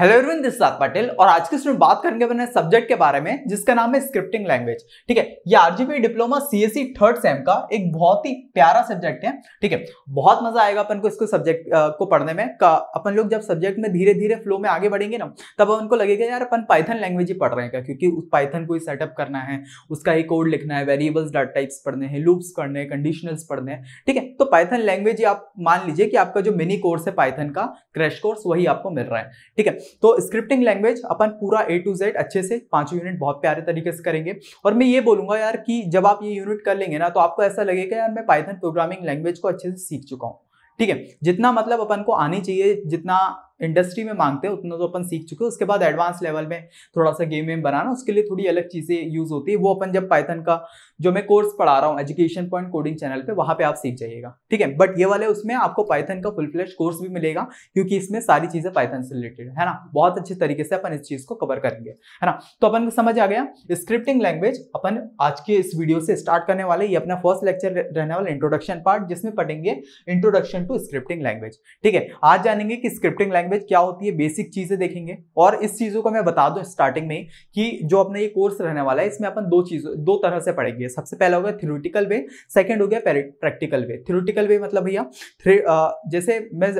Hello everyone this सात पटेल और आज के इसमें बात करेंगे अपने सब्जेक्ट के बारे में जिसका नाम है स्क्रिप्टिंग लैंग्वेज ठीक है ये RGB diploma CSC third sem का एक बहुत ही प्यारा सब्जेक्ट है ठीक है बहुत मजा आएगा अपन को इसको सब्जेक्ट को पढ़ने में का अपन लोग जब सब्जेक्ट में धीरे धीरे फ्लो में आगे बढ़ेंगे ना तब उनको लगेगा यार अपन पाइथन लैंग्वेज ही पढ़ रहे हैं क्योंकि उस पाइथन को ही सेटअप करना है उसका ही कोड लिखना है वेरिएबल्स डाटा टाइप्स पढ़ने हैं लूप्स पढ़ने हैं कंडीशनल्स पढ़ने हैं ठीक है तो पाइथन लैंग्वेज ही आप मान लीजिए कि आपका जो मिनी कोर्स है पाइथन का क्रैश कोर्स वही आपको मिल रहा है ठीक है तो स्क्रिप्टिंग लैंग्वेज अपन पूरा ए टू जेड अच्छे से पांचों यूनिट बहुत प्यारे तरीके से करेंगे और मैं ये बोलूंगा यार कि जब आप ये यूनिट कर लेंगे ना तो आपको ऐसा लगेगा यार मैं पाइथन प्रोग्रामिंग लैंग्वेज को अच्छे से सीख चुका हूँ ठीक है जितना मतलब अपन को आनी चाहिए जितना इंडस्ट्री में मांगते हैं उतना तो अपन सीख चुके हैं उसके बाद एडवांस लेवल में थोड़ा सा गेम वेम बनाना उसके लिए थोड़ी अलग चीज़ें यूज़ होती है वो अपन जब पाइथन का जो मैं कोर्स पढ़ा रहा हूँ एजुकेशन पॉइंट कोडिंग चैनल पे वहाँ पे आप सीख जाइएगा ठीक है बट ये वाले उसमें आपको पाइथन का फुल फ्लैश कोर्स भी मिलेगा क्योंकि इसमें सारी चीज़ें पाइथन से रिलेटेड है ना बहुत अच्छे तरीके से अपन इस चीज़ को कवर करेंगे है ना तो अपन को समझ आ गया स्क्रिप्टिंग लैंग्वेज अपन आज के इस वीडियो से स्टार्ट करने वाले ये अपना फर्स्ट लेक्चर रहने वाला इंट्रोडक्शन पार्ट जिसमें पढ़ेंगे इंट्रोडक्शन टू स्क्रिप्टिंग लैंग्वेज ठीक है आज जानेंगे कि स्क्रिप्टिंग लैंग्वेज क्या होती है बेसिक चीज़ें देखेंगे और इस चीज़ों को मैं बता दूं स्टार्टिंग में कि जो अपना ये कोर्स रहने वाला है इसमें अपन दो चीज दो तरह से पढ़ेंगे लिए सबसे पहला हो गया थ्योरेटिकल वे सेकंड हो गया प्रैक्टिकल वे थ्योरेटिकल वे मतलब भैया जैसे मैं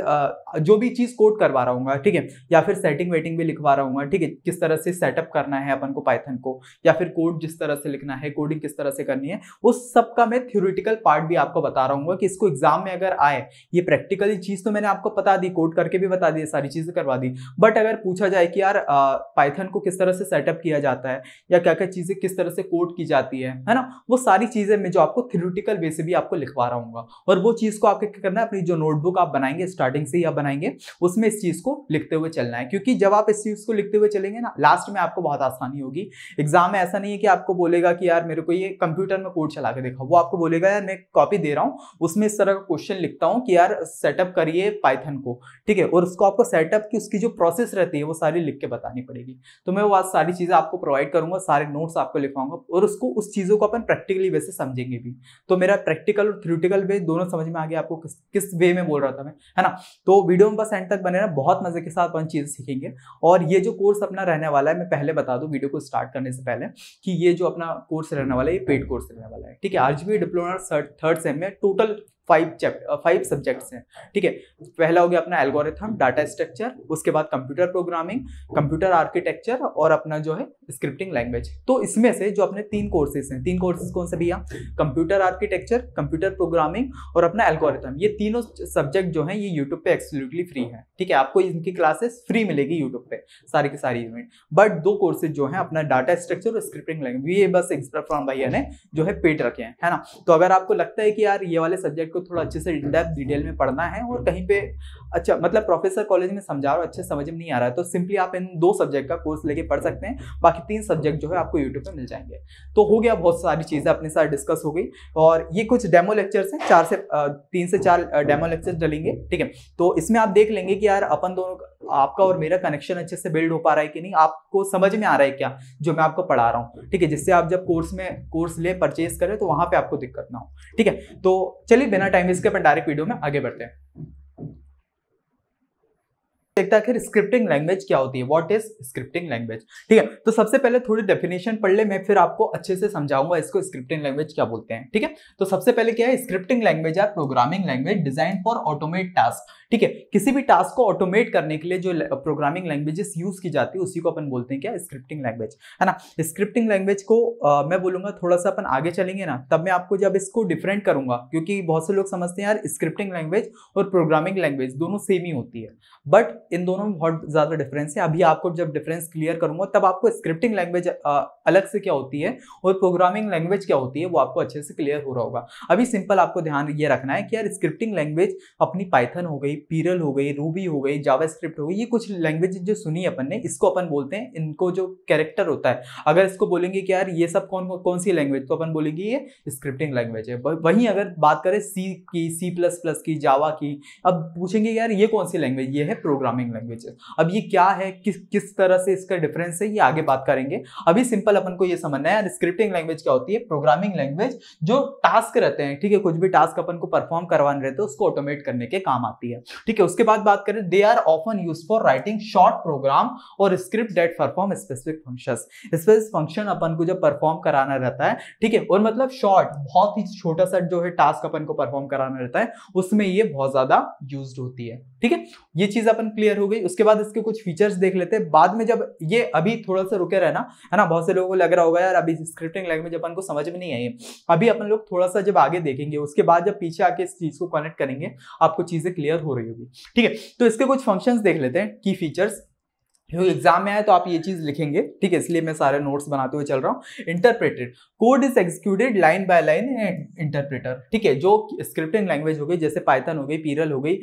जो भी चीज़ कोड करवा रहा हूँ ठीक है या फिर सेटिंग वेटिंग भी लिखवा रहा हूँ ठीक है किस तरह से सेटअप करना है अपन को पाइथन को या फिर कोड जिस तरह से लिखना है कोडिंग किस तरह से करनी है वो सब का मैं थ्योरेटिकल पार्ट भी आपको बता रहा हूँ कि इसको एग्जाम में अगर आए ये प्रैक्टिकली चीज़ तो मैंने आपको बता दी कोड करके भी बता दी सारी चीज़ें करवा दी बट अगर पूछा जाए कि यार पाइथन को किस तरह से सेटअप किया जाता है या क्या क्या चीज़ें किस तरह से कोड की जाती है है ना वो सारी चीज़ें मैं जो आपको थ्योरेटिकल वे से भी आपको लिखवा रहा हूँ और वो चीज़ को आपको क्या करना है अपनी जो नोटबुक आप बनाएंगे स्टार्टिंग से ही आप बनाएंगे उसमें इस चीज़ को लिखते हुए चलना है क्योंकि जब आप इस चीज़ को लिखते हुए चलेंगे ना लास्ट में आपको बहुत आसानी होगी एग्जाम में ऐसा नहीं है कि आपको बोलेगा कि यार मेरे को ये कंप्यूटर में कोड चला के देखा वो आपको बोलेगा यार मैं कॉपी दे रहा हूँ उसमें इस तरह का क्वेश्चन लिखता हूँ कि यार सेटअप करिए पाइथन को ठीक है और उसको आपको सेटअप की उसकी जो प्रोसेस रहती है वो सारी लिख के बतानी पड़ेगी तो मैं वो सारी चीज़ें आपको प्रोवाइड करूंगा सारे नोट्स आपको लिखवाऊंगा और उसको उस चीज़ों को अपन प्रैक्टिकली वैसे समझेंगे भी तो मेरा प्रैक्टिकल और थ्योरेटिकल वे दोनों समझ में आ गया आपको किस किस वे में बोल रहा था मैं है ना तो वीडियो में बस एंड तक बने ना बहुत मजे के साथ अपन चीज़ सीखेंगे और ये जो कोर्स अपना रहने वाला है मैं पहले बता दूँ वीडियो को स्टार्ट करने से पहले कि ये जो अपना कोर्स रहने वाला है ये पेड कोर्स रहने वाला है ठीक है आज भी डिप्लोमा थर्ड सेम में total five chapter five subjects हैं ठीक है पहला हो गया अपना एल्गोरिथम डाटा स्ट्रक्चर उसके बाद कंप्यूटर प्रोग्रामिंग कंप्यूटर आर्किटेक्चर और अपना जो है स्क्रिप्टिंग लैंग्वेज तो इसमें से जो अपने तीन कोर्सेज हैं तीन कोर्सेज कौन से भैया कंप्यूटर आर्किटेक्चर कंप्यूटर प्रोग्रामिंग और अपना एल्गोरिथम ये तीनों सब्जेक्ट जो है ये यूट्यूब पे एक्सोल्यूटली फ्री है ठीक है आपको इनकी क्लासेस फ्री मिलेगी यूट्यूब पे सारी की सारी इवेंट बट दो कोर्सेज जो है अपना डाटा स्ट्रक्चर और स्क्रिप्टिंग लैंग्वेज ये बस एक्स्ट्रा फॉर्म भैया ने जो है पेट रखे हैं है ना तो अगर आपको लगता है कि यार ये वाले सब्जेक्ट को थोड़ा अच्छे से इनडेप्थ हम्म, डिटेल में हम्म, पढ़ना है और हम्म। कहीं पे अच्छा मतलब प्रोफेसर कॉलेज में समझा रहा अच्छे समझ में नहीं आ रहा है तो सिंपली आप इन दो सब्जेक्ट का कोर्स लेके पढ़ सकते हैं बाकी तीन सब्जेक्ट जो है आपको यूट्यूब पर मिल जाएंगे तो हो गया बहुत सारी चीज़ें अपने साथ डिस्कस हो गई और ये कुछ डेमो लेक्चर्स हैं चार से तीन से चार डेमो लेक्चर्स डलेंगे ठीक है तो इसमें आप देख लेंगे कि यार अपन दोनों आपका और मेरा कनेक्शन अच्छे से बिल्ड हो पा रहा है कि नहीं आपको समझ में आ रहा है क्या जो मैं आपको पढ़ा रहा हूँ ठीक है जिससे आप जब कोर्स में कोर्स ले परचेज करें तो वहां पर आपको दिक्कत ना हो ठीक है तो चलिए बिना टाइम इसके अपन डायरेक्ट वीडियो में आगे बढ़ते हैं देखते आखिर स्क्रिप्टिंग लैंग्वेज क्या होती है व्हाट इज स्क्रिप्टिंग लैंग्वेज ठीक है तो सबसे पहले थोड़ी डेफिनेशन पढ़ ले मैं फिर आपको अच्छे से समझाऊंगा इसको स्क्रिप्टिंग लैंग्वेज क्या बोलते हैं ठीक है तो सबसे पहले क्या है scripting language are programming language design for automate task ठीक है किसी भी टास्क को ऑटोमेट करने के लिए जो प्रोग्रामिंग लैंग्वेजेस यूज की जाती है उसी को अपन बोलते हैं क्या स्क्रिप्टिंग लैंग्वेज है ना स्क्रिप्टिंग तो लैंग्वेज को आ, मैं बोलूंगा थोड़ा सा अपन आगे चलेंगे ना तब मैं आपको जब इसको डिफरेंट करूंगा क्योंकि बहुत से लोग समझते हैं यार स्क्रिप्टिंग लैंग्वेज और प्रोग्रामिंग लैंग्वेज दोनों सेम ही होती है बट इन दोनों में बहुत ज़्यादा डिफरेंस है अभी आपको जब डिफरेंस क्लियर करूंगा तब आपको स्क्रिप्टिंग लैंग्वेज अलग से क्या होती है और प्रोग्रामिंग लैंग्वेज क्या होती है वो आपको अच्छे से क्लियर हो रहा होगा अभी सिंपल आपको ध्यान ये रखना है कि यार स्क्रिप्टिंग लैंग्वेज अपनी पाइथन हो गई गई पीरल हो गई रूबी हो गई जावा स्क्रिप्ट हो गई ये कुछ लैंग्वेज जो सुनी अपन ने इसको अपन बोलते हैं इनको जो कैरेक्टर होता है अगर इसको बोलेंगे कि यार ये सब कौन कौन सी लैंग्वेज तो अपन बोलेंगे ये स्क्रिप्टिंग लैंग्वेज है वहीं अगर बात करें सी की सी प्लस प्लस की जावा की अब पूछेंगे यार ये कौन सी लैंग्वेज ये है प्रोग्रामिंग लैंग्वेज अब ये क्या है किस किस तरह से इसका डिफरेंस है ये आगे बात करेंगे अभी सिंपल अपन को ये समझना है यार स्क्रिप्टिंग लैंग्वेज क्या होती है प्रोग्रामिंग लैंग्वेज जो टास्क रहते हैं ठीक है कुछ भी टास्क अपन को परफॉर्म करवाने रहते हैं उसको ऑटोमेट करने के काम आती है ठीक है उसके बाद बात करें they are often use for writing short program और script that perform specific function specific function अपन को जब परफॉर्म कराना रहता है ठीक है और मतलब शॉर्ट बहुत ही छोटा सा जो है टास्क अपन को परफॉर्म कराना रहता है उसमें ये बहुत ज्यादा यूज होती है ठीक है ये चीज अपन क्लियर हो गई उसके बाद इसके कुछ फीचर्स देख लेते हैं बाद में जब ये अभी थोड़ा सा रुके रहना है ना बहुत से लोगों को लग रहा होगा यार अभी स्क्रिप्टिंग लैंग्वेज अपन को समझ में नहीं आई अभी अपन लोग थोड़ा सा जब आगे देखेंगे उसके बाद जब पीछे आके इस चीज को कनेक्ट करेंगे आपको चीजें क्लियर हो रही होगी ठीक है तो इसके कुछ फंक्शन देख लेते हैं की फीचर्स जो एग्जाम में आए तो आप ये चीज लिखेंगे ठीक है इसलिए मैं सारे नोट्स बनाते हुए चल रहा हूँ interpreted code is executed line by line interpreter ठीक है जो स्क्रिप्टिंग लैंग्वेज हो गई जैसे पाइथन हो गई पीरल हो गई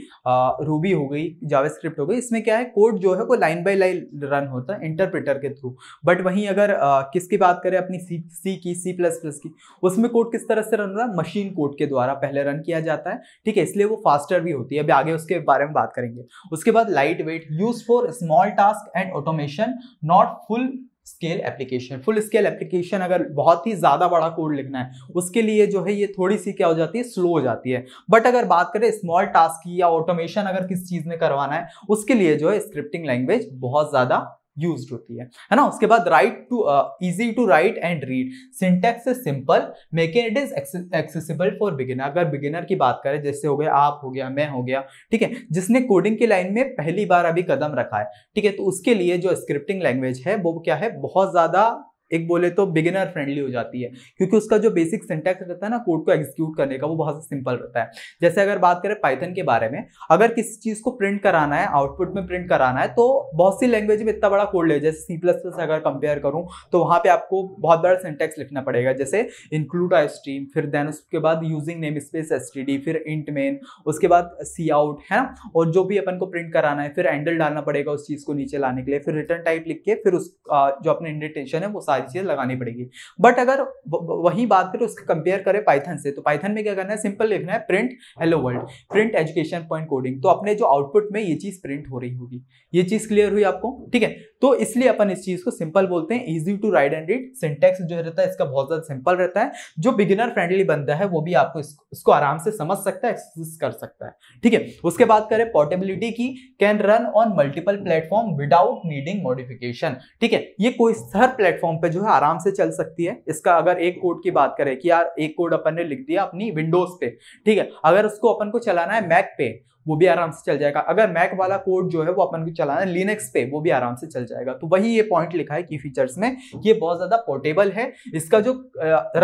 रूबी हो गई जावास्क्रिप्ट हो गई इसमें क्या है कोड जो है वो लाइन बाय लाइन रन होता है इंटरप्रेटर के थ्रू बट वहीं अगर आ, किसकी बात करें अपनी सी सी की सी प्लस प्लस की उसमें कोड किस तरह से रन हो रहा है मशीन कोड के द्वारा पहले रन किया जाता है ठीक है इसलिए वो फास्टर भी होती है अभी आगे उसके बारे में बात करेंगे उसके बाद lightweight use for small task and automation not full scale application full scale application अगर बहुत ही ज़्यादा बड़ा कोड लिखना है उसके लिए जो है ये थोड़ी सी क्या हो जाती है स्लो हो जाती है बट अगर बात करें स्मॉल टास्क की या ऑटोमेशन अगर किस चीज़ में करवाना है उसके लिए जो है स्क्रिप्टिंग लैंग्वेज बहुत ज़्यादा यूज होती है है ना उसके बाद write to easy to write and read syntax is simple making it is accessible for beginner अगर बिगिनर की बात करें जैसे हो गया आप हो गया मैं हो गया ठीक है जिसने कोडिंग की लाइन में पहली बार अभी कदम रखा है ठीक है तो उसके लिए जो स्क्रिप्टिंग लैंग्वेज है वो क्या है बहुत ज़्यादा एक बोले तो बिगिनर फ्रेंडली हो जाती है क्योंकि उसका जो बेसिक सिंटैक्स रहता है ना कोड को एग्जीक्यूट करने का वो बहुत सिंपल रहता है जैसे अगर बात करें पाइथन के बारे में अगर किसी चीज़ को प्रिंट कराना है आउटपुट में प्रिंट कराना है तो बहुत सी लैंग्वेज में इतना बड़ा कोड ले जैसे सी प्लस प्लस अगर कंपेयर करूँ तो वहां पर आपको बहुत बड़ा सिंटैक्स लिखना पड़ेगा जैसे इंक्लूड आई स्ट्रीम फिर देन उसके बाद यूजिंग नेम स्पेस एस फिर इंट मेन उसके बाद सी आउट है ना और जो भी अपन को प्रिंट कराना है फिर एंडल डालना पड़ेगा उस चीज़ को नीचे लाने के लिए फिर रिटर्न टाइप लिख के फिर उस जो अपने इंडिटेशन है वो सारी सारी चीज़ें लगानी पड़ेगी बट अगर वही बात करें उसके कंपेयर करें पाइथन से तो पाइथन में क्या करना है सिंपल लिखना है print hello world print education point coding तो अपने जो आउटपुट में ये चीज़ प्रिंट हो रही होगी ये चीज़ क्लियर हुई आपको ठीक है तो इसलिए अपन इस चीज को सिंपल बोलते हैं easy to write and read syntax जो रहता है इसका बहुत ज्यादा सिंपल रहता है जो बिगिनर फ्रेंडली बनता है वो भी आपको इसको, इसको आराम से समझ सकता है एक्सेस कर सकता है ठीक है उसके बाद करें पोर्टेबिलिटी की can run on multiple platform without needing modification ठीक है ये कोई हर प्लेटफॉर्म पे जो है आराम से चल सकती है इसका अगर एक कोड की बात करें कि यार एक कोड अपन ने लिख दिया अपनी विंडोज पे ठीक है अगर उसको अपन को चलाना है मैक पे वो भी आराम से चल जाएगा अगर मैक वाला कोड जो है वो अपन को चलाना है लिनक्स पे वो भी आराम से चल जाएगा तो वही ये पॉइंट लिखा है की फीचर्स में ये बहुत ज़्यादा पोर्टेबल है इसका जो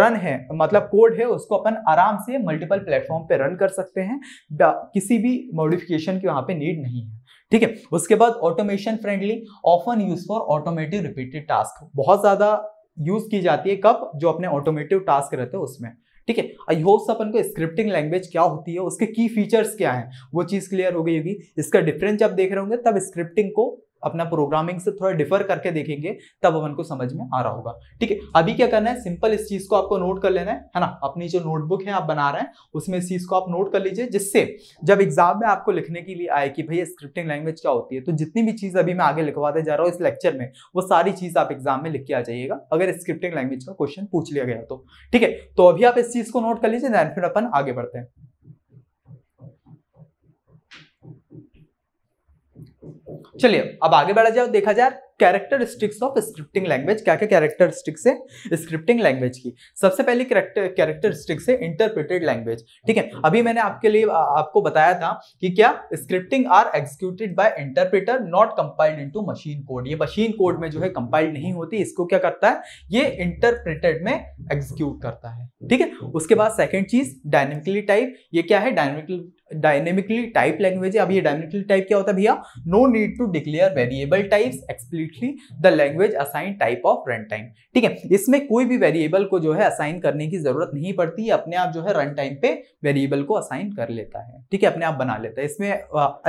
रन है मतलब कोड है उसको अपन आराम से मल्टीपल प्लेटफॉर्म पे रन कर सकते हैं किसी भी मॉडिफिकेशन की वहाँ पे नीड नहीं है ठीक है उसके बाद automation friendly often use for automating repeated task बहुत ज़्यादा यूज की जाती है कब जो अपने ऑटोमेटिव टास्क रहते हैं उसमें ठीक है आई होप्स अपन को स्क्रिप्टिंग लैंग्वेज क्या होती है उसके की फीचर्स क्या हैं वो चीज़ क्लियर हो गई होगी इसका डिफरेंस जब देख रहे होंगे तब स्क्रिप्टिंग को अपना प्रोग्रामिंग से थोड़ा डिफर करके देखेंगे तब अपन को समझ में आ रहा होगा ठीक है अभी क्या करना है सिंपल इस चीज को आपको नोट कर लेना है है ना अपनी जो नोटबुक है आप बना रहे हैं उसमें इस चीज को आप नोट कर लीजिए जिससे जब एग्जाम में आपको लिखने के लिए आए कि भाई स्क्रिप्टिंग लैंग्वेज क्या होती है तो जितनी भी चीज अभी मैं आगे लिखवाते जा रहा हूँ इस लेक्चर में वो सारी चीज आप एग्जाम में लिख के आ जाइएगा अगर स्क्रिप्टिंग लैंग्वेज का क्वेश्चन पूछ लिया गया तो ठीक है तो अभी आप इस चीज को नोट कर लीजिए फिर अपन आगे बढ़ते हैं चलिए अब आगे बढ़ा जाए देखा जाए कैरेक्टरिस्टिक्स ऑफ स्क्रिप्टिंग लैंग्वेज क्या क्या कैरेक्टरिस्टिक्स है स्क्रिप्टिंग लैंग्वेज की सबसे पहली कैरेक्टरिस्टिक्स है इंटरप्रिटेड लैंग्वेज ठीक है अभी मैंने आपके लिए आ, आपको बताया था कि क्या scripting are executed by interpreter not compiled into machine code ये मशीन कोड में जो है कंपाइल्ड नहीं होती इसको क्या करता है ये इंटरप्रिटेड में एग्जीक्यूट करता है ठीक है उसके बाद सेकेंड चीज डायनेमिकली टाइप ये क्या है डायनेमिकली डायनेमिकली टाइप लैंग्वेज है अब ये डायनेमिकली टाइप क्या होता है भैया no need to declare variable type explicitly the language assign type of run time ठीक है इसमें कोई भी वेरिएबल को जो है असाइन करने की जरूरत नहीं पड़ती अपने आप जो है रन टाइम पे वेरिएबल को असाइन कर लेता है ठीक है अपने आप बना लेता है इसमें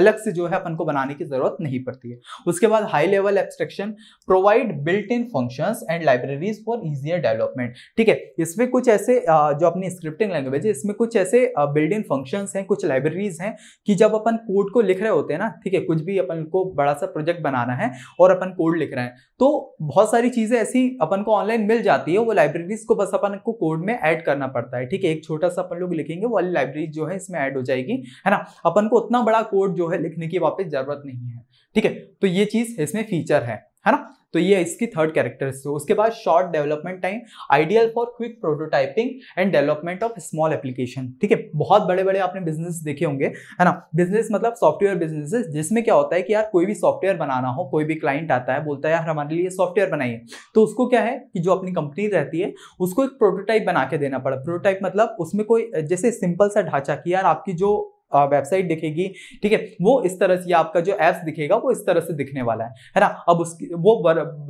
अलग से जो है अपन को बनाने की जरूरत नहीं पड़ती है उसके बाद high level abstraction provide built in function and libraries for easier development ठीक है इसमें कुछ ऐसे जो अपनी स्क्रिप्टिंग लैंग्वेज है इसमें कुछ ऐसे बिल्ड इन फंक्शन है कुछ लाइब्रेरी कैटेगरीज हैं कि जब अपन कोड को लिख रहे होते हैं ना ठीक है कुछ भी अपन को बड़ा सा प्रोजेक्ट बनाना है और अपन कोड लिख रहे हैं तो बहुत सारी चीज़ें ऐसी अपन को ऑनलाइन मिल जाती है वो लाइब्रेरीज को बस अपन को कोड में ऐड करना पड़ता है ठीक है एक छोटा सा अपन लोग लिखेंगे वो वाली लाइब्रेरी जो है इसमें ऐड हो जाएगी है ना अपन को उतना बड़ा कोड जो है लिखने की वापस जरूरत नहीं है ठीक है तो ये चीज़ इसमें फीचर है है ना तो ये इसकी थर्ड कैरेक्टर उसके बाद short development time ideal for quick prototyping and development of small application ठीक है बहुत बड़े बड़े आपने बिजनेस देखे होंगे है ना बिजनेस मतलब सॉफ्टवेयर बिजनेस जिसमें क्या होता है कि यार कोई भी सॉफ्टवेयर बनाना हो कोई भी क्लाइंट आता है बोलता है यार हमारे लिए सॉफ्टवेयर बनाइए तो उसको क्या है कि जो अपनी कंपनी रहती है उसको एक प्रोटोटाइप बना के देना पड़ा प्रोटोटाइप मतलब उसमें कोई जैसे सिंपल सा ढांचा कि यार आपकी जो वेबसाइट दिखेगी ठीक है वो इस तरह से आपका जो एप्स दिखेगा वो इस तरह से दिखने वाला है है ना अब उसकी वो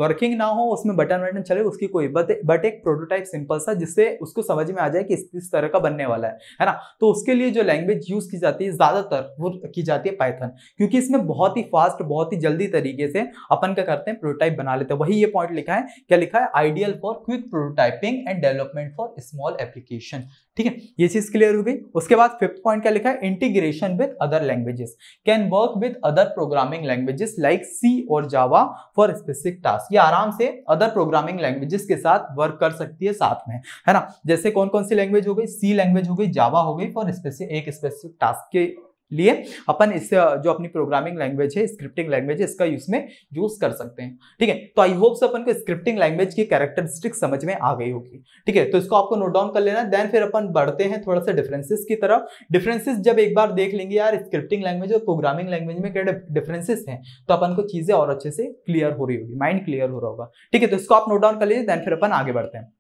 वर्किंग ना हो उसमें बटन वटन चले उसकी कोई बट बट एक प्रोटोटाइप सिंपल सा जिससे उसको समझ में आ जाए कि इस, इस तरह का बनने वाला है है ना तो उसके लिए जो लैंग्वेज यूज की जाती है ज़्यादातर वो की जाती है पाइथन क्योंकि इसमें बहुत ही फास्ट बहुत ही जल्दी तरीके से अपन क्या करते हैं प्रोटोटाइप बना लेते हैं वही ये पॉइंट लिखा है क्या लिखा है ideal for quick prototyping and development for small application ठीक है ये चीज़ क्लियर हो गई उसके बाद फिफ्थ पॉइंट क्या लिखा है इंटी integration with other languages can work with other programming languages like C और जावा फॉर स्पेसिफिक टास्क ये आराम से अदर प्रोग्रामिंग लैंग्वेजेस के साथ वर्क कर सकती है साथ में है ना जैसे कौन कौन सी लैंग्वेज हो गई सी लैंग्वेज हो गई जावा हो गई फॉर स्पेसिफिक एक स्पेसिफिक टास्क के लिए अपन इससे जो अपनी प्रोग्रामिंग लैंग्वेज है स्क्रिप्टिंग लैंग्वेज है इसका इसमें यूज कर सकते हैं ठीक है तो आई होप से अपन को स्क्रिप्टिंग लैंग्वेज की कैरेक्टरिस्टिक समझ में आ गई होगी ठीक है तो इसको आपको नोट डाउन कर लेना देन फिर अपन बढ़ते हैं थोड़ा सा डिफरेंसेस की तरफ डिफरेंसेस जब एक बार देख लेंगे यार स्क्रिप्टिंग लैंग्वेज और प्रोग्रामिंग लैंग्वेज में क्या डिफरेंसेस हैं तो अपन को चीजें और अच्छे से क्लियर हो रही होगी माइंड क्लियर हो रहा होगा ठीक है तो इसको आप नोट डाउन कर लीजिए देन फिर अपन आगे बढ़ते हैं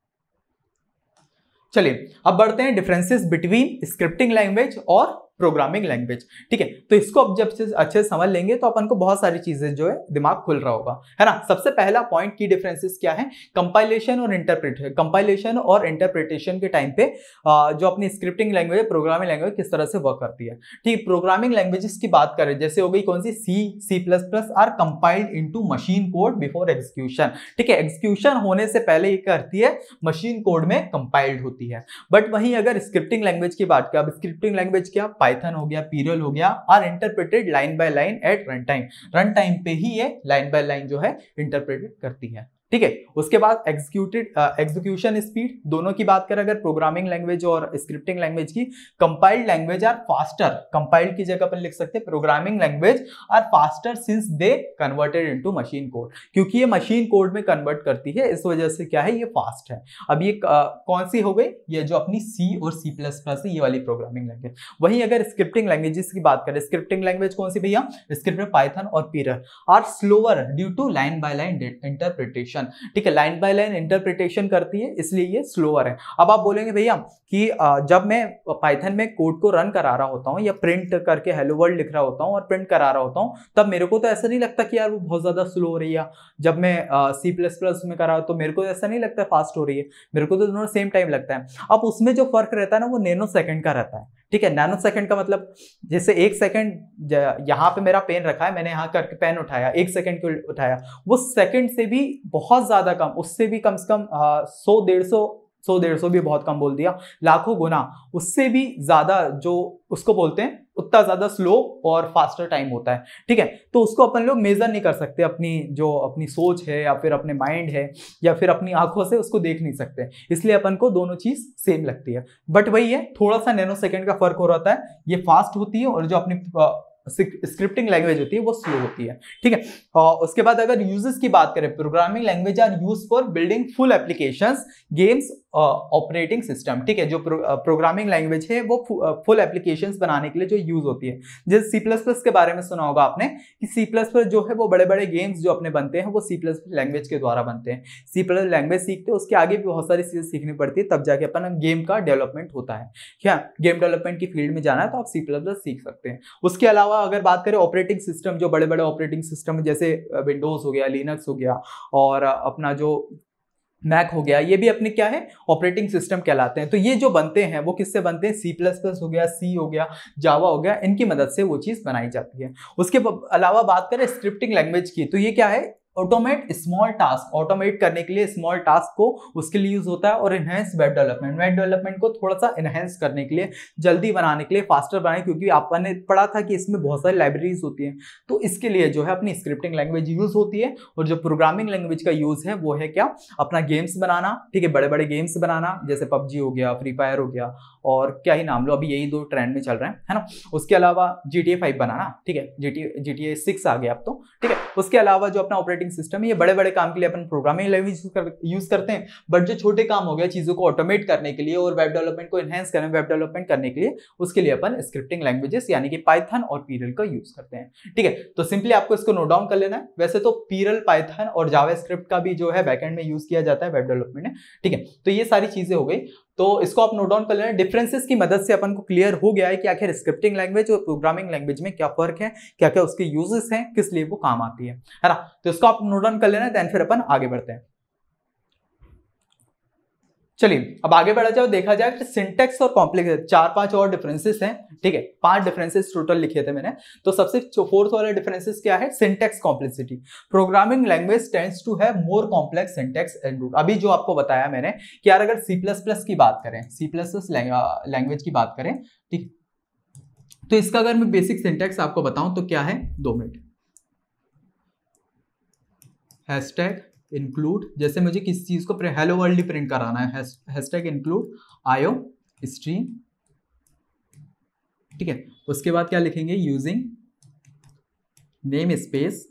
चलिए अब बढ़ते हैं डिफरेंसेस बिटवीन स्क्रिप्टिंग लैंग्वेज और प्रोग्रामिंग लैंग्वेज ठीक है तो इसको अब जब अच्छे से समझ लेंगे तो अपन को बहुत सारी चीजें जो है दिमाग खुल रहा होगा है ना सबसे पहला पॉइंट की डिफरेंसेस क्या है कंपाइलेशन और इंटरप्रिटेशन कंपाइलेशन और इंटरप्रिटेशन के टाइम पे जो अपनी स्क्रिप्टिंग लैंग्वेज प्रोग्रामिंग लैंग्वेज किस तरह से वर्क करती है ठीक प्रोग्रामिंग लैंग्वेजेस की बात करें जैसे हो गई कौन सी C C plus plus are compiled into machine code before execution ठीक है एग्जीक्यूशन होने से पहले ये करती है मशीन कोड में कंपाइल्ड होती है बट वहीं अगर स्क्रिप्टिंग लैंग्वेज की बात करें अब स्क्रिप्टिंग लैंग्वेज क्या पाइथन हो गया पीरियल हो गया are interpreted line by line at run time run time पे ही ये लाइन बाय लाइन जो है इंटरप्रेटेड करती है ठीक है उसके बाद एग्जीक्यूटेड एग्जीक्यूशन स्पीड दोनों की बात करें अगर प्रोग्रामिंग लैंग्वेज और स्क्रिप्टिंग लैंग्वेज की compiled language are faster compiled की जगह पर लिख सकते हैं programming language are faster since they converted into machine code क्योंकि ये मशीन कोड में कन्वर्ट करती है इस वजह से क्या है ये फास्ट है अब ये कौन सी हो गई ये जो अपनी सी और सी प्लस प्लस ये वाली प्रोग्रामिंग लैंग्वेज वहीं अगर स्क्रिप्टिंग लैंग्वेजेस की बात करें स्क्रिप्टिंग लैंग्वेज कौन सी भैया स्क्रिप्ट पाइथन और Perl are slower due to line by line interpretation interpretation ठीक है लाइन बाय लाइन इंटरप्रिटेशन करती है इसलिए ये स्लोअर है अब आप बोलेंगे भैया कि जब मैं पाइथन में कोड को रन करा रहा होता हूँ या प्रिंट करके हेलो वर्ल्ड लिख रहा होता हूँ और प्रिंट करा रहा होता हूँ तब मेरे को तो ऐसा नहीं लगता कि यार वो बहुत ज़्यादा स्लो हो रही है जब मैं सी प्लस प्लस में करा तो मेरे को ऐसा नहीं लगता फास्ट हो रही है मेरे को तो दोनों सेम टाइम लगता है अब उसमें जो फर्क रहता है ना वो नैनो सेकेंड का रहता है ठीक है नैनो सेकंड का मतलब जैसे एक सेकंड यहाँ पे मेरा पेन रखा है मैंने यहाँ करके पेन उठाया एक सेकंड को उठाया वो सेकंड से भी बहुत ज़्यादा कम उससे भी कम से कम सौ डेढ़ सौ सौ डेढ़ सौ भी बहुत कम बोल दिया लाखों गुना उससे भी ज़्यादा जो उसको बोलते हैं उतना ज़्यादा स्लो और फास्टर टाइम होता है ठीक है तो उसको अपन लोग मेज़र नहीं कर सकते अपनी जो अपनी सोच है या फिर अपने माइंड है या फिर अपनी आंखों से उसको देख नहीं सकते इसलिए अपन को दोनों चीज़ सेम लगती है बट वही है थोड़ा सा नैनो सेकेंड का फर्क हो रहा है ये फास्ट होती है और जो अपनी स्क्रिप्टिंग लैंग्वेज होती है वो स्लो होती है ठीक है और उसके बाद अगर यूजेस की बात करें programming language are use for building full applications games operating system ठीक है जो प्रोग्रामिंग लैंग्वेज है वो फुल एप्लीकेशंस बनाने के लिए जो यूज होती है जैसे सी प्लस प्लस के बारे में सुना होगा आपने कि सी प्लस प्लस जो है वो बड़े बड़े गेम्स जो अपने बनते हैं वो सी प्लस लैंग्वेज के द्वारा बनते हैं सी प्लस लैंग्वेज सीखते हैं उसके आगे भी बहुत सारी चीज़ें सीखनी पड़ती है तब जाके अपन गेम का डेवलपमेंट होता है क्या गेम डेवलपमेंट की फील्ड में जाना है तो आप सी प्लस प्लस सीख सकते हैं उसके अलावा अगर बात करें ऑपरेटिंग सिस्टम जो बड़े बड़े ऑपरेटिंग सिस्टम जैसे विंडोज़ हो गया लिनक्स हो गया और अपना जो मैक हो गया ये भी अपने क्या है ऑपरेटिंग सिस्टम कहलाते हैं तो ये जो बनते हैं वो किससे बनते हैं सी प्लस प्लस हो गया सी हो गया जावा हो गया इनकी मदद से वो चीज़ बनाई जाती है उसके अलावा बात करें स्क्रिप्टिंग लैंग्वेज की तो ये क्या है ऑटोमेट स्मॉल टास्क ऑटोमेट करने के लिए स्मॉल टास्क को उसके लिए यूज होता है और enhance web development web development को थोड़ा सा इनहेंस करने के लिए जल्दी बनाने के लिए फास्टर बनाने क्योंकि आपने पढ़ा था कि इसमें बहुत सारी लाइब्रेरीज होती हैं तो इसके लिए जो है अपनी स्क्रिप्टिंग लैंग्वेज यूज होती है और जो प्रोग्रामिंग लैंग्वेज का यूज है वो है क्या अपना गेम्स बनाना ठीक है बड़े बड़े गेम्स बनाना जैसे पबजी हो गया फ्री फायर हो गया और क्या ही नाम लो अभी यही दो ट्रेंड में चल रहे हैं है ना उसके अलावा जी टी फाइव बनाना ठीक है G T G T six आ गया अब तो ठीक है उसके अलावा जो अपना ऑपरेटिंग सिस्टम है ये बड़े बड़े काम के लिए अपन प्रोग्रामिंग लैंग्वेज कर, यूज करते हैं बट जो छोटे काम हो गया चीज़ों को ऑटोमेट करने के लिए और वेब डेवलपमेंट को इन्हेंस करने वेब डेवलपमेंट करने के लिए उसके लिए अपन स्क्रिप्टिंग लैंग्वेजेस यानी कि पाइथन और पीरल का यूज करते हैं ठीक है तो सिंपली आपको इसको नोट डाउन कर लेना है वैसे तो पीरल पाइथन और जावा का भी जो है बैकएंड में यूज किया जाता है वेब डेवलपमेंट में ठीक है तो ये सारी चीज़ें हो गई तो इसको आप नोट डाउन कर लेना डिफरेंसेस की मदद से अपन को क्लियर हो गया है कि आखिर स्क्रिप्टिंग लैंग्वेज और प्रोग्रामिंग लैंग्वेज में क्या फर्क है क्या क्या उसके यूजेस हैं किस लिए वो काम आती है है ना तो इसको आप नोट डाउन कर लेना देन फिर अपन आगे बढ़ते हैं चलिए अब आगे बढ़ा जाओ देखा जाए कि सिंटेक्स और कॉम्प्लेक्स चार पांच और डिफरेंसेस हैं ठीक है पांच डिफरेंसेस टोटल लिखे थे मैंने तो सबसे फोर्थ वाला डिफरेंसेस क्या है syntax complexity programming language tends to have more complex syntax and rule अभी जो आपको बताया मैंने कि यार अगर सी प्लस प्लस की बात करें सी प्लस प्लस लैंग्वेज की बात करें ठीक तो इसका अगर मैं बेसिक सिंटेक्स आपको बताऊं तो क्या है दो मिनट हैशटैग इंक्लूड जैसे मुझे किस चीज़ को हेलो वर्ल्ड ही प्रिंट कराना है इंक्लूड आयो स्ट्रीम ठीक है उसके बाद क्या लिखेंगे using namespace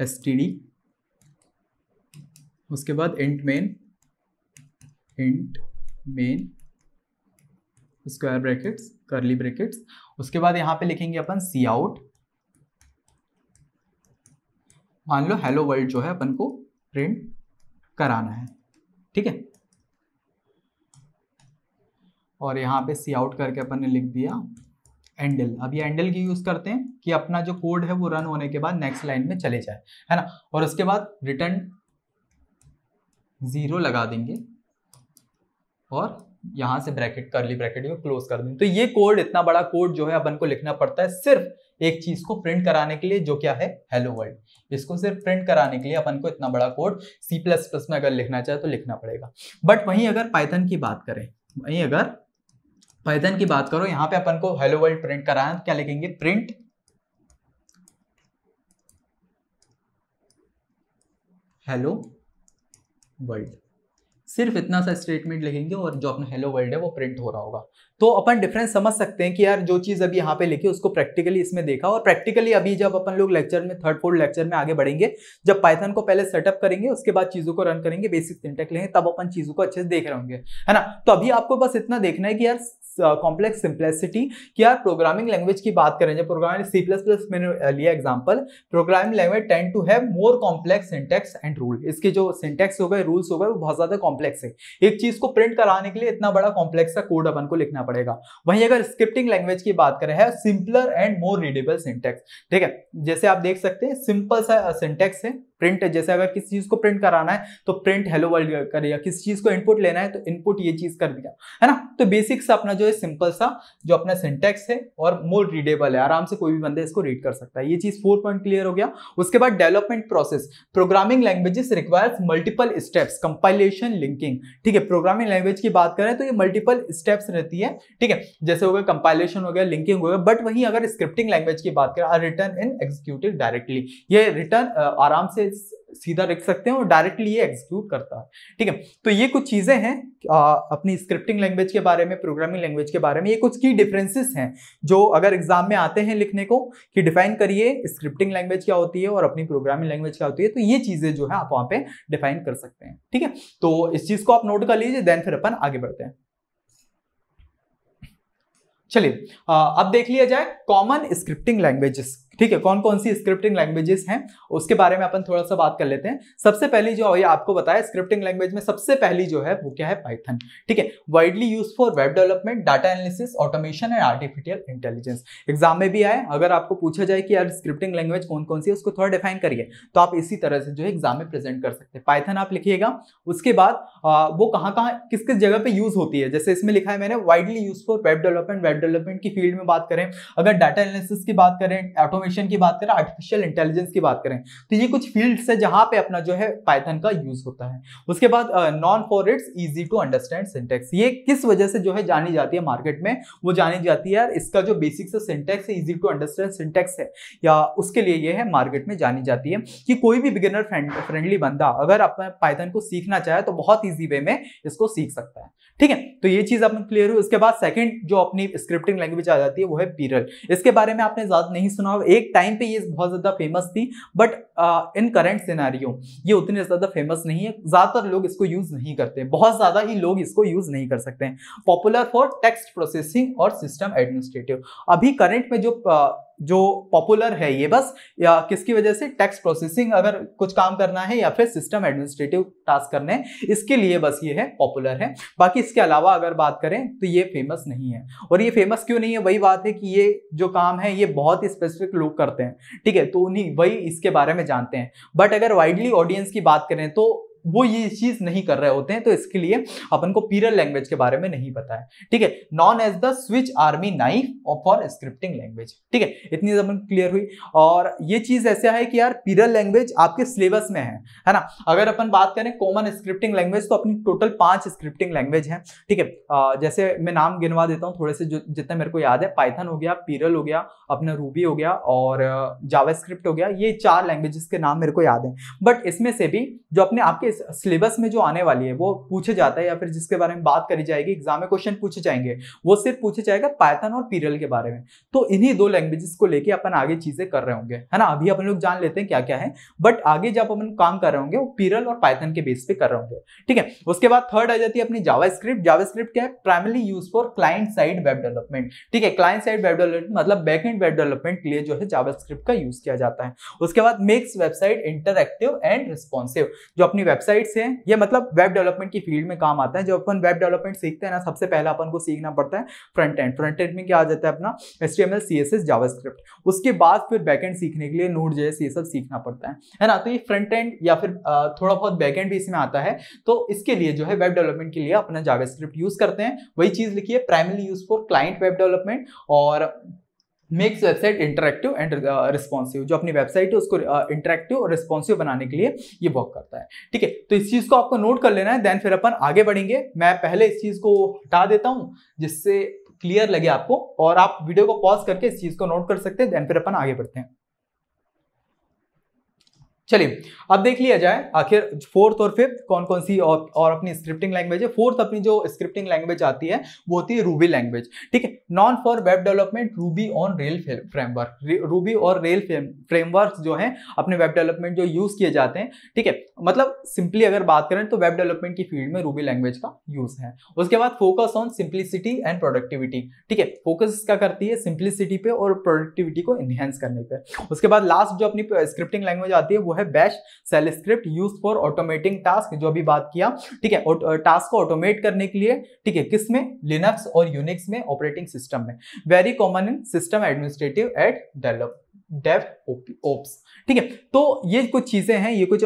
S T D उसके बाद int main int main square brackets curly brackets उसके बाद यहाँ पे लिखेंगे अपन सी आउट मान लो हेलो वर्ल्ड जो है अपन को प्रिंट कराना है ठीक है और यहाँ पे सी आउट करके अपन ने लिख दिया एंडल अब ये एंडल की यूज़ करते हैं कि अपना जो कोड है वो रन होने के बाद नेक्स्ट लाइन में चले जाए है ना और उसके बाद रिटर्न ज़ीरो लगा देंगे और यहां से ब्रैकेट करली ब्रैकेट में क्लोज कर दूँ तो ये कोड इतना बड़ा कोड जो है अपन को लिखना पड़ता है सिर्फ एक चीज को प्रिंट कराने के लिए जो क्या है हेलो वर्ल्ड इसको सिर्फ प्रिंट कराने के लिए अपन को इतना बड़ा कोड C++ में अगर लिखना चाहे तो लिखना पड़ेगा बट वहीं अगर पाइथन की बात करें वहीं अगर पाइथन की बात करो यहां पे अपन को हेलो वर्ल्ड प्रिंट कराना क्या लिखेंगे प्रिंट हेलो वर्ल्ड सिर्फ इतना सा स्टेटमेंट लिखेंगे और जो अपना हेलो वर्ल्ड है वो प्रिंट हो रहा होगा तो अपन डिफरेंस समझ सकते हैं कि यार जो चीज़ अभी यहाँ पे लिखी उसको प्रैक्टिकली इसमें देखा और प्रैक्टिकली अभी जब अपन लोग लेक्चर में थर्ड फोर्थ लेक्चर में आगे बढ़ेंगे जब पाइथन को पहले सेटअप करेंगे उसके बाद चीज़ों को रन करेंगे बेसिक सिंटेक्ट लेंगे तब अपन चीज़ों को अच्छे से देख रहे होंगे है ना तो अभी आपको बस इतना देखना है कि यार कॉम्प्लेक्स uh, सिंप्लेसिटी कि यार प्रोग्रामिंग लैंग्वेज की बात करें जब प्रोग्रामिंग सी प्लस प्लस मैंने uh, लिया example programming language tend to have more complex syntax and rule इसके जो सिंटेक्स हो गए रूल्स हो गए वो बहुत ज़्यादा कॉम्प्लेक्स है एक चीज़ को प्रिंट कराने के लिए इतना बड़ा कॉम्प्लेक्स का कोड अपन को लिखना पड़ेगा वहीं अगर स्क्रिप्टिंग लैंग्वेज की बात करें है simpler and more readable syntax ठीक है जैसे आप देख सकते हैं सिंपल सा सिंटेक्स uh, है प्रिंट जैसे अगर किसी चीज़ को प्रिंट कराना है तो प्रिंट हेलो वर्ल्ड कर किसी चीज़ को इनपुट लेना है तो इनपुट ये चीज़ कर दिया है ना तो बेसिक सा अपना जो है सिंपल सा जो अपना सिंटेक्स है और मोर रीडेबल है आराम से कोई भी बंदा इसको रीड कर सकता है ये चीज़ फोर पॉइंट क्लियर हो गया उसके बाद development process programming languages requires multiple steps compilation linking ठीक है प्रोग्रामिंग लैंग्वेज की बात करें तो ये मल्टीपल स्टेप्स रहती है ठीक है जैसे हो गया कंपाइलेशन हो गया लिंकिंग हो गया बट वहीं अगर स्क्रिप्टिंग लैंग्वेज की बात करें रिटर्न इन एग्जीक्यूटिव डायरेक्टली ये रिटर्न आराम से सीधा लिख सकते हैं और डायरेक्टली ये एग्जीक्यूट करता है ठीक है तो ये कुछ चीज़ें हैं अपनी स्क्रिप्टिंग लैंग्वेज के बारे में प्रोग्रामिंग लैंग्वेज के बारे में ये कुछ की डिफरेंसेस हैं जो अगर एग्जाम में आते हैं लिखने को कि डिफाइन करिए स्क्रिप्टिंग लैंग्वेज क्या होती है और अपनी प्रोग्रामिंग लैंग्वेज क्या होती है तो ये चीज़ें जो है आप वहाँ पर डिफाइन कर सकते हैं ठीक है तो इस चीज़ को आप नोट कर लीजिए देन फिर अपन आगे बढ़ते हैं चलिए अब देख लिया जाए कॉमन स्क्रिप्टिंग लैंग्वेजेस ठीक है कौन कौन सी स्क्रिप्टिंग लैंग्वेजेस हैं उसके बारे में अपन थोड़ा सा बात कर लेते हैं सबसे पहली जो ये आपको बताया स्क्रिप्टिंग लैंग्वेज में सबसे पहली जो है वो क्या है पाइथन ठीक है widely use for web development data analysis automation and artificial intelligence exam में भी आए अगर आपको पूछा जाए कि यार स्क्रिप्टिंग लैंग्वेज कौन कौन सी है उसको थोड़ा डिफाइन करिए तो आप इसी तरह से जो है एग्जाम में प्रेजेंट कर सकते हैं पाइथन आप लिखिएगा उसके बाद वो कहाँ कहाँ किस किस जगह पर यूज होती है जैसे इसमें लिखा है मैंने widely use for web development web development की फील्ड में बात करें अगर डाटा एनालिसिस की बात करें ऑटोमेशन ऑटोमेशन की बात करें आर्टिफिशियल इंटेलिजेंस की बात करें तो ये कुछ फील्ड्स है जहां पे अपना जो है पाइथन का यूज होता है उसके बाद known for its easy to understand syntax ये किस वजह से जो है जानी जाती है मार्केट में वो जानी जाती है इसका जो बेसिक से सिंटेक्स है ईजी टू अंडरस्टैंड सिंटेक्स है या उसके लिए यह है मार्केट में जानी जाती है कि कोई भी बिगिनर फ्रेंडली बंदा अगर अपना पाइथन को सीखना चाहे तो बहुत ईजी वे में इसको सीख सकता है ठीक है तो ये चीज अपन क्लियर हुई उसके बाद सेकंड जो अपनी स्क्रिप्टिंग लैंग्वेज आ जाती है वो है पीरल इसके बारे में आपने ज्यादा नहीं सुना हो एक टाइम पे ये बहुत ज़्यादा फेमस थी बट इन करेंट सिनारियों ये उतनी ज़्यादा फेमस नहीं है ज़्यादातर लोग इसको यूज़ नहीं करते बहुत ज़्यादा ही लोग इसको यूज़ नहीं कर सकते हैं पॉपुलर फॉर टेक्स्ट प्रोसेसिंग और सिस्टम एडमिनिस्ट्रेटिव अभी करंट में जो uh, जो पॉपुलर है ये बस या किसकी वजह से टैक्स प्रोसेसिंग अगर कुछ काम करना है या फिर सिस्टम एडमिनिस्ट्रेटिव टास्क करने हैं इसके लिए बस ये है पॉपुलर है बाकी इसके अलावा अगर बात करें तो ये फेमस नहीं है और ये फेमस क्यों नहीं है वही बात है कि ये जो काम है ये बहुत ही स्पेसिफिक लोग करते हैं ठीक है तो उन्हीं वही इसके बारे में जानते हैं बट अगर वाइडली ऑडियंस की बात करें तो वो ये चीज़ नहीं कर रहे होते हैं तो इसके लिए अपन को पीरियल लैंग्वेज के बारे में नहीं पता है ठीक है known as the Swiss army knife और फॉर स्क्रिप्टिंग लैंग्वेज ठीक है इतनी अपन क्लियर हुई और ये चीज़ ऐसा है कि यार पीरियल लैंग्वेज आपके सिलेबस में है है ना अगर अपन बात करें कॉमन स्क्रिप्टिंग लैंग्वेज तो अपनी टोटल पांच स्क्रिप्टिंग लैंग्वेज है ठीक है जैसे मैं नाम गिनवा देता हूँ थोड़े से जो जितना मेरे को याद है पाइथन हो गया पीरल हो गया अपना रूबी हो गया और जावा हो गया ये चार लैंग्वेजेस के नाम मेरे को याद है बट इसमें से भी जो अपने आपके सिलेबस में जो आने वाली है वो पूछे जाता है या फिर जिसके बारे में बात करी जाएगी एग्जाम में क्वेश्चन पूछे जाएंगे वो सिर्फ पूछे जाएगा पायथन और पीरियल के बारे में तो इन्हीं दो लैंग्वेजेस को लेके अपन आगे चीजें कर रहे होंगे है ना अभी अपन लोग जान लेते हैं क्या क्या है बट आगे जब अपन काम कर रहे होंगे वो पीरल और पायथन के बेस पे कर रहे होंगे ठीक है उसके बाद थर्ड आ जाती है अपनी जावा स्क्रिप्ट जावा स्क्रिप्ट क्या है primary use for client side web development ठीक है क्लाइंट साइड वेब डेवलपमेंट मतलब बैक एंड वेब डेवलपमेंट के लिए जो है जावा का यूज किया जाता है उसके बाद makes website interactive and responsive जो अपनी वेबसाइट वेबसाइट्स हैं ये मतलब वेब डेवलपमेंट की फील्ड में काम आता है जब अपन वेब डेवलपमेंट सीखते हैं ना सबसे पहले अपन को सीखना पड़ता है फ्रंट एंड फ्रंट एंड में क्या आ जाता है अपना S T M L C S S JavaScript उसके बाद फिर बैक एंड सीखने के लिए नोट जे ये सब सीखना पड़ता है है ना तो ये फ्रंट एंड या फिर थोड़ा बहुत बैक एंड भी इसमें आता है तो इसके लिए जो है वेब डेवलपमेंट के लिए अपना जावास्क्रिप्ट यूज़ करते हैं वही चीज़ लिखिए primary use for client web development और makes website interactive and responsive जो अपनी वेबसाइट है उसको इंटरेक्टिव uh, और रिस्पॉन्सिव बनाने के लिए ये वर्क करता है ठीक है तो इस चीज़ को आपको नोट कर लेना है देन फिर अपन आगे बढ़ेंगे मैं पहले इस चीज़ को हटा देता हूँ जिससे क्लियर लगे आपको और आप वीडियो को पॉज करके इस चीज़ को नोट कर सकते हैं देन फिर अपन आगे बढ़ते हैं चलिए अब देख लिया जाए आखिर फोर्थ और फिफ्थ कौन कौन सी और, और अपनी स्क्रिप्टिंग लैंग्वेज है फोर्थ अपनी जो स्क्रिप्टिंग लैंग्वेज आती है वो होती है रूबी लैंग्वेज ठीक है known for web development Ruby on rail framework Ruby और रेल फ्रेमवर्क जो है अपने वेब डेवलपमेंट जो यूज किए जाते हैं ठीक है मतलब सिंपली अगर बात करें तो वेब डेवलपमेंट की फील्ड में रूबी लैंग्वेज का यूज है उसके बाद focus on simplicity and productivity ठीक है फोकस क्या करती है सिंप्लिसिटी पे और प्रोडक्टिविटी को एनहेंस करने पर उसके बाद लास्ट जो अपनी स्क्रिप्टिंग लैंग्वेज आती है वो है best shell script use for automating task जो अभी बात किया ठीक है टास्क को ऑटोमेट करने के लिए ठीक है किसमें लिनक्स और यूनिक्स में ऑपरेटिंग सिस्टम में very common in system administrative at develop DevOps ठीक है तो ये कुछ चीज़ें हैं ये कुछ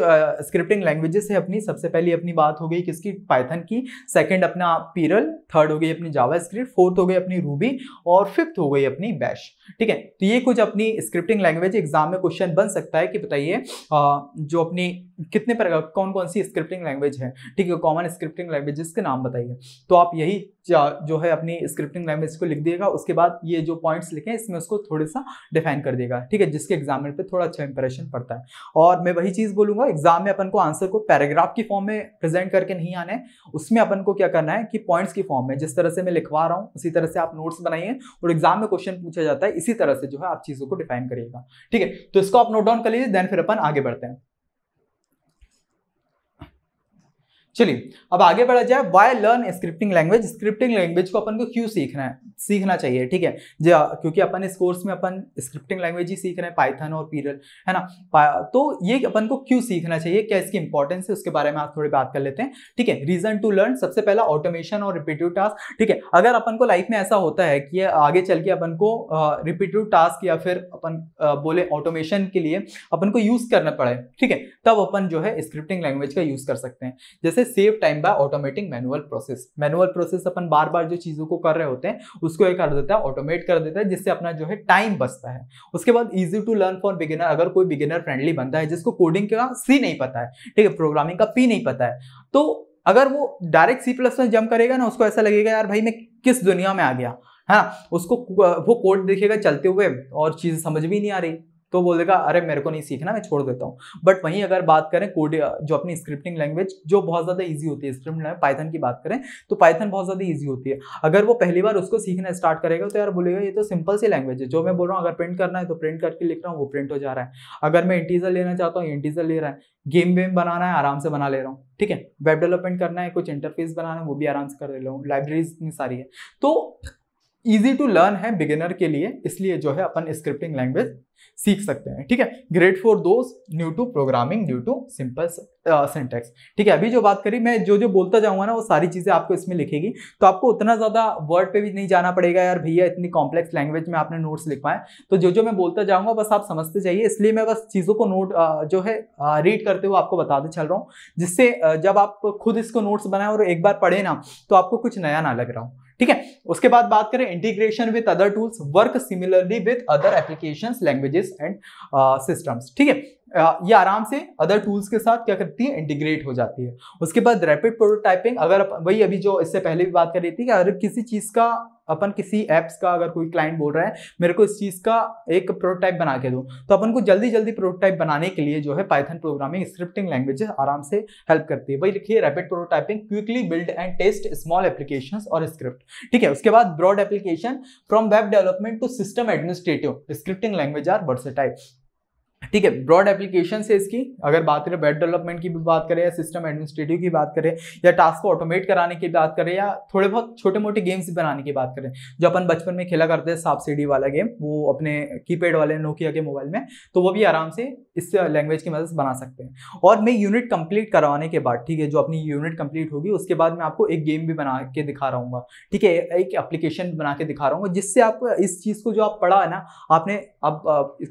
स्क्रिप्टिंग लैंग्वेजेस है अपनी सबसे पहली अपनी बात हो गई किसकी पाइथन की सेकंड अपना पीरल थर्ड हो गई अपनी जावा स्क्रिप्ट फोर्थ हो गई अपनी रूबी और फिफ्थ हो गई अपनी बैश ठीक है तो ये कुछ अपनी स्क्रिप्टिंग लैंग्वेज एग्जाम में क्वेश्चन बन सकता है कि बताइए जो अपनी कितने प्रकार कौन कौन सी स्क्रिप्टिंग लैंग्वेज है ठीक है कॉमन स्क्रिप्टिंग लैंग्वेज के नाम बताइए तो आप यही जो है अपनी स्क्रिप्टिंग लैंग्वेज को लिख दिएगा उसके बाद ये जो पॉइंट्स लिखे हैं इसमें उसको थोड़ा सा डिफाइन कर देगा ठीक है जिसके एग्जाम पर थोड़ा अच्छा इंप्रेशन पड़ता है और मैं वही चीज़ बोलूँगा एग्जाम में अपन को आंसर को पैराग्राफ की फॉर्म में प्रेजेंट करके नहीं आना है उसमें अपन को क्या करना है कि पॉइंट्स की फॉर्म में जिस तरह से मैं लिखवा रहा हूँ उसी तरह से आप नोट्स बनाइए और एग्जाम में क्वेश्चन पूछा जाता है इसी तरह से जो है आप चीज़ों को डिफाइन करिएगा ठीक है तो इसको आप नोट डाउन कर लीजिए देन फिर अपन आगे बढ़ते हैं चलिए अब आगे बढ़ा जाए why learn scripting language scripting language को अपन को क्यों सीखना है सीखना चाहिए ठीक है जो क्योंकि अपन इस कोर्स में अपन स्क्रिप्टिंग लैंग्वेज ही सीख रहे हैं पाइथन और पीरल है ना तो ये अपन को क्यों सीखना चाहिए क्या इसकी इंपॉर्टेंस है उसके बारे में आप थोड़ी बात कर लेते हैं ठीक है रीजन टू लर्न सबसे पहला ऑटोमेशन और रिपीटिव टास्क ठीक है अगर अपन को लाइफ में ऐसा होता है कि आगे चल के अपन को रिपीटिव टास्क या फिर अपन बोले ऑटोमेशन के लिए अपन को यूज करना पड़े ठीक है तब अपन जो है स्क्रिप्टिंग लैंग्वेज का यूज कर सकते हैं जैसे से save time by automating manual process manual process अपन बार बार जो चीज़ों को कर रहे होते हैं उसको एक कर देता है ऑटोमेट कर देता है जिससे अपना जो है टाइम बचता है उसके बाद easy to learn for beginner अगर कोई बिगिनर फ्रेंडली बनता है जिसको कोडिंग का सी नहीं पता है ठीक है प्रोग्रामिंग का पी नहीं पता है तो अगर वो डायरेक्ट सी प्लस में जम करेगा ना उसको ऐसा लगेगा यार भाई मैं किस दुनिया में आ गया है हाँ, ना उसको वो कोड देखेगा चलते हुए और चीज़ समझ भी नहीं आ रही तो बोल देगा अरे मेरे को नहीं सीखना मैं छोड़ देता हूँ बट वहीं अगर बात करें कोड जो अपनी स्क्रिप्टिंग लैंग्वेज जो बहुत ज़्यादा ईजी होती है स्क्रिप्ट पाइथन की बात करें तो पाइथन बहुत ज़्यादा ईजी होती है अगर वो पहली बार उसको सीखना स्टार्ट करेगा तो यार बोलेगा ये तो सिंपल सी लैंग्वेज है जो मैं बोल रहा हूँ अगर प्रिंट करना है तो प्रिंट करके लिख रहा हूँ वो प्रिंट हो जा रहा है अगर मैं इंटीजर लेना चाहता हूँ इंटीजर ले रहा है गेम वेम बनाना है आराम से बना ले रहा हूँ ठीक है वेब डेवलपमेंट करना है कुछ इंटरफेस बनाना है वो भी आराम से कर ले रहा हूँ लाइब्रेरीज इतनी सारी है तो ईजी टू लर्न है बिगिनर के लिए इसलिए जो है अपन स्क्रिप्टिंग लैंग्वेज सीख सकते हैं ठीक है great for those new to programming new to simple syntax ठीक है अभी जो बात करी मैं जो जो बोलता जाऊंगा ना वो सारी चीज़ें आपको इसमें लिखेगी तो आपको उतना ज़्यादा वर्ड पे भी नहीं जाना पड़ेगा यार भैया इतनी कॉम्प्लेक्स लैंग्वेज में आपने नोट्स लिखवाए तो जो जो मैं बोलता जाऊंगा बस आप समझते जाइए इसलिए मैं बस चीज़ों को नोट जो है रीड करते हुए आपको बताते चल रहा हूँ जिससे जब आप खुद इसको नोट्स बनाए और एक बार पढ़े ना तो आपको कुछ नया ना लग रहा हूँ ठीक है उसके बाद बात करें integration with other tools work similarly with other application languages and systems ठीक है uh, ये आराम से अदर टूल्स के साथ क्या करती है इंटीग्रेट हो जाती है उसके बाद रैपिड प्रोटोटाइपिंग अगर वही अभी जो इससे पहले भी बात कर रही थी कि अगर किसी चीज़ का अपन किसी ऐप्स का अगर कोई क्लाइंट बोल रहा है मेरे को इस चीज़ का एक प्रोटोटाइप बना के दो तो अपन को जल्दी जल्दी प्रोटोटाइप बनाने के लिए जो है पाइथन प्रोग्रामिंग स्क्रिप्टिंग लैंग्वेज आराम से हेल्प करती है वही लिखिए rapid prototyping quickly build and test small application और स्क्रिप्ट ठीक है उसके बाद broad application from web development to system administrative scripting language are versatile ठीक है ब्रॉड एप्लीकेशन है इसकी अगर बात करें वेब डेवलपमेंट की भी बात करें या सिस्टम एडमिनिस्ट्रेटिव की बात करें या टास्क को ऑटोमेट कराने की बात करें या थोड़े बहुत छोटे मोटे गेम्स बनाने की बात करें जो अपन बचपन में खेला करते हैं साप सीढ़ी वाला गेम वो अपने कीपैड वाले नोकिया के मोबाइल में तो वो भी आराम से इस लैंग्वेज की मदद से बना सकते हैं और मैं यूनिट कंप्लीट करवाने के बाद ठीक है जो अपनी यूनिट कंप्लीट होगी उसके बाद मैं आपको एक गेम भी बना के दिखा रहा हूँ ठीक है एक एप्लीकेशन बना के दिखा रहा हूँ जिससे आप इस चीज़ को जो आप पढ़ा है ना आपने अब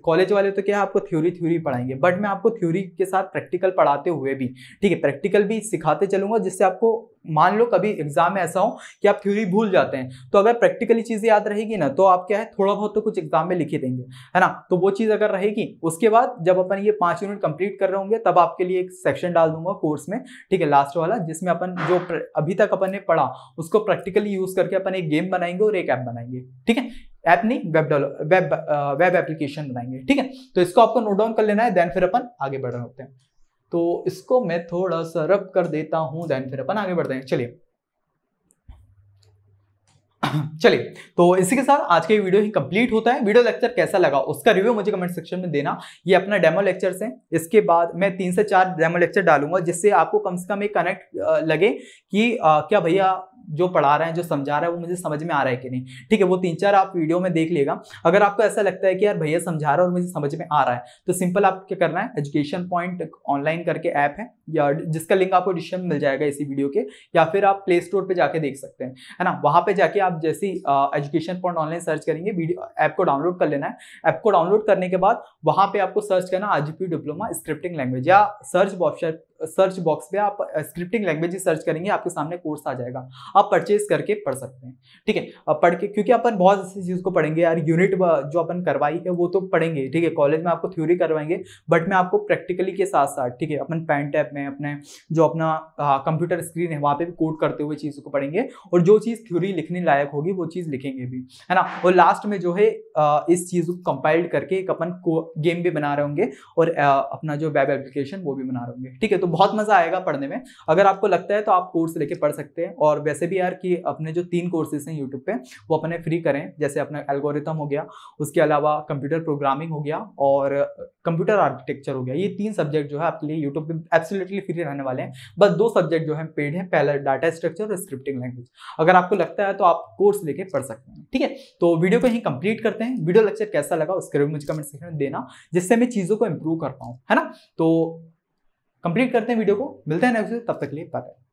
कॉलेज वाले तो क्या आपको थ्योरी थ्योरी पढ़ाएंगे बट मैं आपको थ्योरी के साथ प्रैक्टिकल पढ़ाते हुए भी ठीक है प्रैक्टिकल भी सिखाते चलूंगा जिससे आपको मान लो कभी एग्जाम में ऐसा हो कि आप थ्योरी भूल जाते हैं तो अगर प्रैक्टिकली चीज़ें याद रहेगी ना तो आप क्या है थोड़ा बहुत तो कुछ एग्जाम में लिखे देंगे है ना तो वो चीज़ अगर रहेगी उसके बाद जब अपन ये पांच यूनिट कंप्लीट कर रहे होंगे तब आपके लिए एक सेक्शन डाल दूंगा कोर्स में ठीक है लास्ट वाला जिसमें अपन जो अभी तक अपन ने पढ़ा उसको प्रैक्टिकली यूज़ करके अपन एक गेम बनाएंगे और एक ऐप बनाएंगे ठीक है ऐप नहीं वेब वेब वेब एप्लीकेशन बनाएंगे ठीक है तो इसको आपको नोट डाउन कर लेना है देन फिर अपन आगे बढ़ रहे होते हैं तो इसको मैं थोड़ा सा रब कर देता हूं देन फिर अपन आगे बढ़ते हैं चलिए चलिए तो इसी के साथ आज का ये वीडियो ही कंप्लीट होता है वीडियो लेक्चर कैसा लगा उसका रिव्यू मुझे कमेंट सेक्शन में देना ये अपना डेमो लेक्चर है इसके बाद मैं तीन से चार डेमो लेक्चर डालूंगा जिससे आपको कम से कम एक कनेक्ट लगे कि आ, क्या भैया जो पढ़ा रहा है जो समझा रहा है वो मुझे समझ में आ रहा है कि नहीं ठीक है वो तीन चार आप वीडियो में देख लेगा अगर आपको ऐसा लगता है कि यार भैया समझा रहा है और मुझे समझ में आ रहा है तो सिंपल आप क्या करना है एजुकेशन पॉइंट ऑनलाइन करके ऐप है या जिसका लिंक आपको डिस्क्रिप्शन मिल जाएगा इसी वीडियो के या फिर आप प्ले स्टोर पर जाके देख सकते हैं है ना वहाँ पर जाके आप जैसी एजुकेशन पॉइंट ऑनलाइन सर्च करेंगे ऐप को डाउनलोड कर लेना है ऐप को डाउनलोड करने के बाद वहाँ पर आपको सर्च करना आज डिप्लोमा स्क्रिप्टिंग लैंग्वेज या सर्च बॉक्स सर्च बॉक्स पे आप स्क्रिप्टिंग लैंग्वेज सर्च करेंगे आपके सामने कोर्स आ जाएगा आप परचेज करके पढ़ सकते हैं ठीक है पढ़ के क्योंकि अपन बहुत ऐसी चीज़ को पढ़ेंगे यार यूनिट जो अपन करवाई है वो तो पढ़ेंगे ठीक है कॉलेज में आपको थ्योरी करवाएंगे बट मैं आपको प्रैक्टिकली के साथ साथ ठीक है अपन पैन टैप में अपने जो अपना कंप्यूटर स्क्रीन है वहाँ पर कोड करते हुए चीज़ को पढ़ेंगे और जो चीज़ थ्योरी लिखने लायक होगी वो चीज़ लिखेंगे भी है ना और लास्ट में जो है इस चीज़ को कंपाइल्ड करके एक अपन गेम भी बना रहे होंगे और अपना जो वेब एप्लीकेशन वो भी बना रहे होंगे ठीक है तो बहुत मज़ा आएगा पढ़ने में अगर आपको लगता है तो आप कोर्स लेके पढ़ सकते हैं और वैसे वैसे भी यार कि अपने जो तीन कोर्सेज हैं यूट्यूब पे वो अपने फ्री करें जैसे अपना एल्गोरिथम हो गया उसके अलावा कंप्यूटर प्रोग्रामिंग हो गया और कंप्यूटर आर्किटेक्चर हो गया ये तीन सब्जेक्ट जो है आपके लिए यूट्यूब पे एब्सोल्युटली फ्री रहने वाले हैं बस दो सब्जेक्ट जो है पेड है पहला डाटा स्ट्रक्चर और स्क्रिप्टिंग लैंग्वेज अगर आपको लगता है तो आप कोर्स लेके पढ़ सकते हैं ठीक है तो वीडियो को ही कंप्लीट करते हैं वीडियो लेक्चर कैसा लगा उसके लिए मुझे कमेंट सेक्शन में देना जिससे मैं चीज़ों को इंप्रूव कर पाऊँ है ना तो कंप्लीट करते हैं वीडियो को मिलते हैं नेक्स्ट तब तक लिए बाय